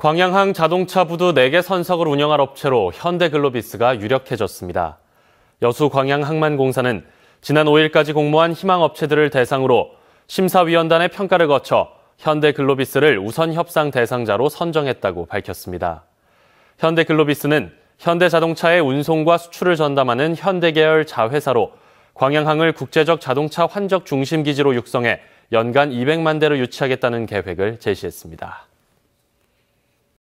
광양항 자동차 부두 4개 선석을 운영할 업체로 현대글로비스가 유력해졌습니다. 여수 광양항만공사는 지난 5일까지 공모한 희망업체들을 대상으로 심사위원단의 평가를 거쳐 현대글로비스를 우선 협상 대상자로 선정했다고 밝혔습니다. 현대글로비스는 현대자동차의 운송과 수출을 전담하는 현대계열 자회사로 광양항을 국제적 자동차 환적 중심기지로 육성해 연간 200만 대를 유치하겠다는 계획을 제시했습니다.